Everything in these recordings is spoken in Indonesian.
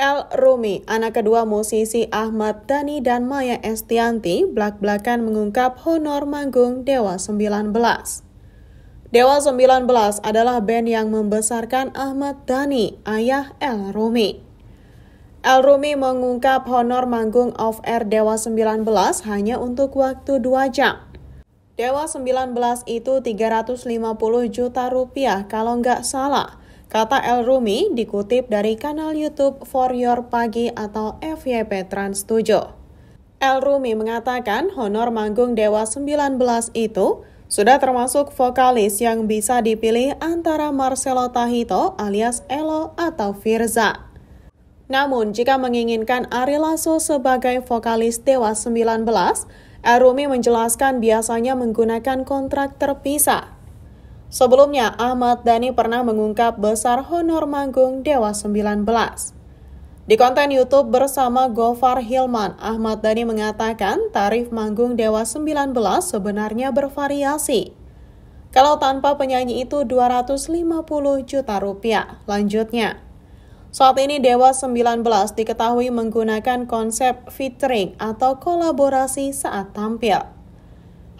El Rumi, anak kedua musisi Ahmad Dhani dan Maya Estianti, belak-belakan mengungkap honor manggung Dewa 19. Dewa 19 adalah band yang membesarkan Ahmad Dhani, ayah El Rumi. El Rumi mengungkap honor manggung of air Dewa 19 hanya untuk waktu 2 jam. Dewa 19 itu 350 juta rupiah kalau nggak salah. Kata El Rumi dikutip dari kanal YouTube For Your Pagi atau FYP Trans 7. El Rumi mengatakan honor manggung Dewa 19 itu sudah termasuk vokalis yang bisa dipilih antara Marcelo Tahito alias Elo atau Firza. Namun jika menginginkan Ari Lasso sebagai vokalis Dewa 19, El Rumi menjelaskan biasanya menggunakan kontrak terpisah. Sebelumnya, Ahmad Dhani pernah mengungkap besar honor manggung Dewa 19. Di konten YouTube bersama Gofar Hilman, Ahmad Dhani mengatakan tarif manggung Dewa 19 sebenarnya bervariasi. Kalau tanpa penyanyi itu 250 juta rupiah. Lanjutnya. Saat ini Dewa 19 diketahui menggunakan konsep featuring atau kolaborasi saat tampil.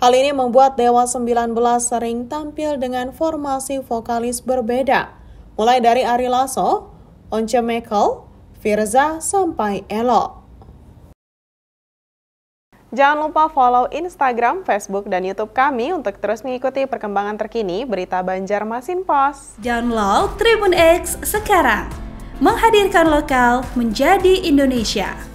Hal ini membuat Dewa 19 sering tampil dengan formasi vokalis berbeda, mulai dari Ari Lasso, Once Michael, Firza, sampai Elo. Jangan lupa follow Instagram, Facebook, dan Youtube kami untuk terus mengikuti perkembangan terkini berita Banjarmasin Pos. Download Tribun X sekarang. Menghadirkan lokal menjadi Indonesia.